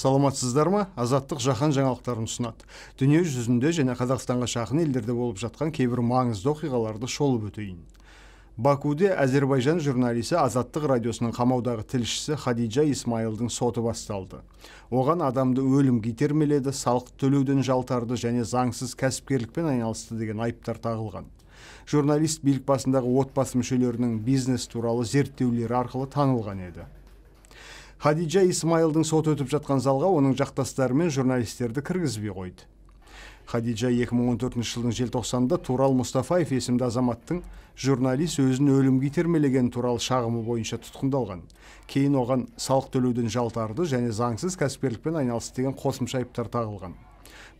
саламатсыздар ма азаттық жаһан жаңалықтарын ұсынады дүние жүзінде және қазақстанға шақын елдерде болып жатқан кейбір маңызды оқиғаларды шолып өтейін бакуде әзербайжан журналисі азаттық радиосының қамаудағы тілшісі хадиджа Исмайылдың соты басталды оған адамды өлімге итермеледі салық төлеуден жалтарды және заңсыз кәсіпкерлікпен айналысты деген айыптар тағылған журналист билік басындағы отбасы мүшелерінің бизнес туралы зерттеулері арқылы танылған еді хадижа Исмайылдың сот өтіп жатқан залға оның жақтастары мен журналистерді кіргізбей қойды хадижа 2014 жылдың желтоқсанында турал мұстафаев есімді азаматтың журналист өзін өлімге итермелегені туралы шағымы бойынша тұтқындалған кейін оған салық төлеуден жалтарды және заңсыз кәсіпкерлікпен айналысты деген қосымша айыптар тағылған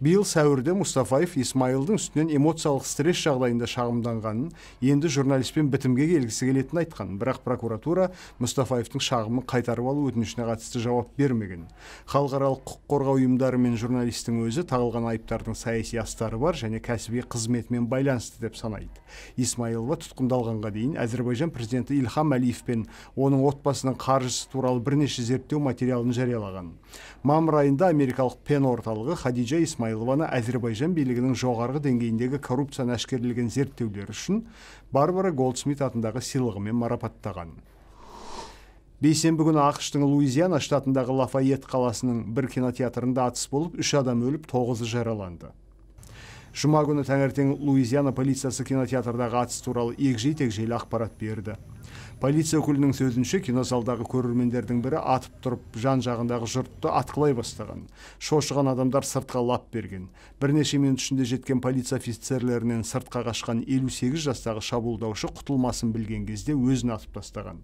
биыл сәуірде мұстафаев исмаилдың үстінен эмоциялық стресс жағдайында шағымданғанын енді журналистпен бітімге келгісі келетінін айтқан бірақ прокуратура мұстафаевтың шағымын қайтарып алу өтінішіне қатысты жауап бермеген халықаралық құқық қорғау ұйымдары мен журналистің өзі тағылған айыптардың саяси астары бар және кәсіби қызметімен байланысты деп санайды исмаилова тұтқындалғанға дейін әзірбайжан президенті ильхам әлиев пен оның отбасының қаржысы туралы бірнеше зерттеу материалын жариялаған мамыр айында америкалық пен орталығы хадижа исмаил исмаилованы әзербайжан билігінің жоғарғы деңгейіндегі коррупцияны әшкерелеген зерттеулер үшін барбара голдсмит атындағы сыйлығымен марапаттаған бейсенбі күні ақштың луизиана штатындағы лафайет қаласының бір кинотеатрында атыс болып үш адам өліп тоғызы жараланды жұма күні таңертең луизиана полициясы кинотеатрдағы атыс туралы егжей тегжейлі ақпарат берді полиция өкілінің сөзінше кинозалдағы көрермендердің бірі атып тұрып жан жағындағы жұртты атқылай бастаған шошыған адамдар сыртқа лап берген бірнеше минут ішінде жеткен полиция офицерлерінен сыртқа қашқан 58 жастағы шабуылдаушы құтылмасын білген кезде өзін атып тастаған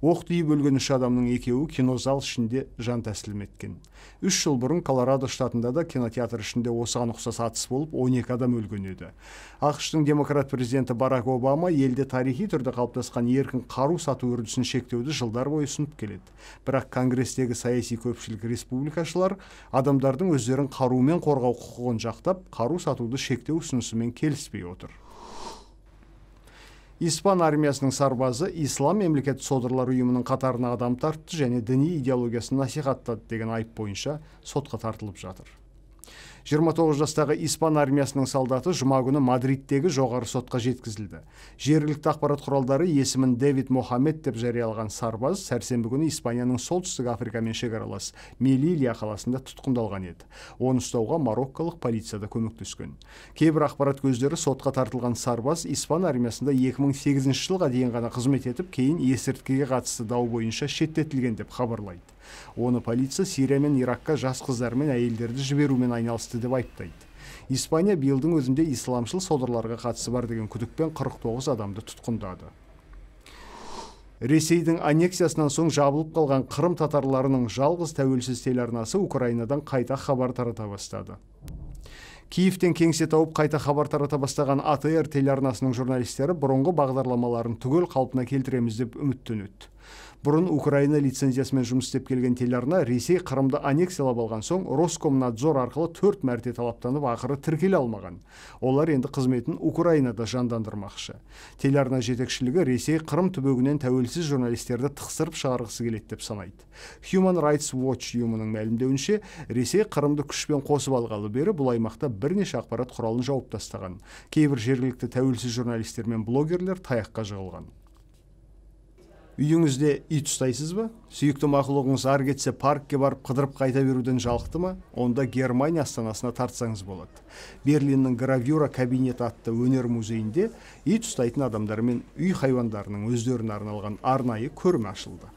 оқ тиіп өлген үш адамның екеуі кинозал ішінде жан тәсілім еткен үш жыл бұрын колорадо штатында да кинотеатр ішінде осыған ұқсас атыс болып 12 адам өлген еді Ақштың демократ президенті барак обама елде тарихи түрде қалыптасқан еркін қару сату үрдісін шектеуді жылдар бойы ұсынып келеді бірақ конгрестегі саяси көпшілік республикашылар адамдардың өздерін қарумен қорғау құқығын жақтап қару сатуды шектеу ұсынысымен келіспей отыр испан армиясының сарбазы ислам мемлекет содырлар ұйымының қатарына адам тартты және діни идеологиясын насихаттады деген айып бойынша сотқа тартылып жатыр 29 жастағы испан армиясының солдаты жұма күні мадридтегі жоғары сотқа жеткізілді жергілікті ақпарат құралдары есімін дэвид мохаммед деп жариялаған сарбаз сәрсенбі күні испанияның солтүстік африкамен шекаралас мелилия қаласында тұтқындалған еді оны ұстауға марокколық полиция да көмектескен кейбір ақпарат көздері сотқа тартылған сарбаз испан армиясында 2008 жылға дейін ғана қызмет етіп кейін есірткіге қатысты дау бойынша шеттетілген деп хабарлайды оны полиция сирия мен иракқа жас қыздар мен әйелдерді жіберумен айналысты деп айыптайды испания биылдың өзінде исламшыл содырларға қатысы бар деген күдікпен 49 адамды тұтқындады ресейдің аннексиясынан соң жабылып қалған қырым татарларының жалғыз тәуелсіз телеарнасы украинадан қайта хабар тарата бастады киевтен кеңсе тауып қайта хабар тарата бастаған атр телеарнасының журналистері бұрынғы бағдарламаларын түгел қалпына келтіреміз деп үміттенеді бұрын украина лицензиясымен жұмыс істеп келген телеарна ресей қырымды аннексиялап алған соң роскомнадзор арқылы төрт мәрте талаптанып ақыры тіркеле алмаған олар енді қызметін украинада жандандырмақшы телеарна жетекшілігі ресей қырым түбегінен тәуелсіз журналистерді тықсырып шығарғысы келеді деп санайды human rights watch ұйымының мәлімдеуінше ресей қырымды күшпен қосып алғалы бері бұл аймақта бірнеше ақпарат құралын жауып тастаған кейбір жергілікті тәуелсіз журналистер мен блогерлер таяққа жығылған үйіңізде ит ұстайсыз ба сүйікті мақұлығыңыз ары кетсе паркке барып қыдырып қайта беруден жалықты ма онда германия астанасына тартсаңыз болады берлиннің гравюра кабинеті атты өнер музейінде ит ұстайтын адамдар мен үй хайуандарының өздеріне арналған арнайы көрме ашылды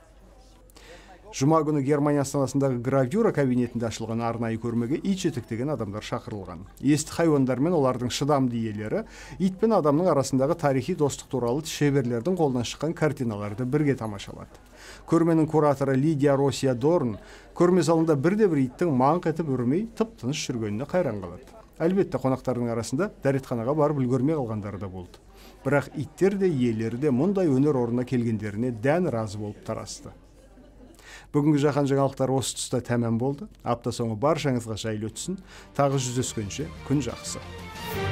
жұма күні германия астанасындағы гравюра кабинетінде ашылған арнайы көрмеге ит жетектеген адамдар шақырылған есті хайуандар мен олардың шыдамды иелері ит пен адамның арасындағы тарихи достық туралы шеберлердің қолынан шыққан картиналарды бірге тамашалады көрменің кураторы лидия росия дорн көрме залында бірде бір иттің маңқ етіп үрмей тып тыныш жүргеніне қайран қалады әлбетте қонақтардың арасында дәретханаға барып үлгермей қалғандары да болды бірақ иттер де иелері де мұндай өнер орнына келгендеріне дән разы болып тарасты бүгінгі жаһан жаңалықтары осы тұста тәмам болды апта соңы баршаңызға жайлы өтсін тағы жүздескенше күн жақсы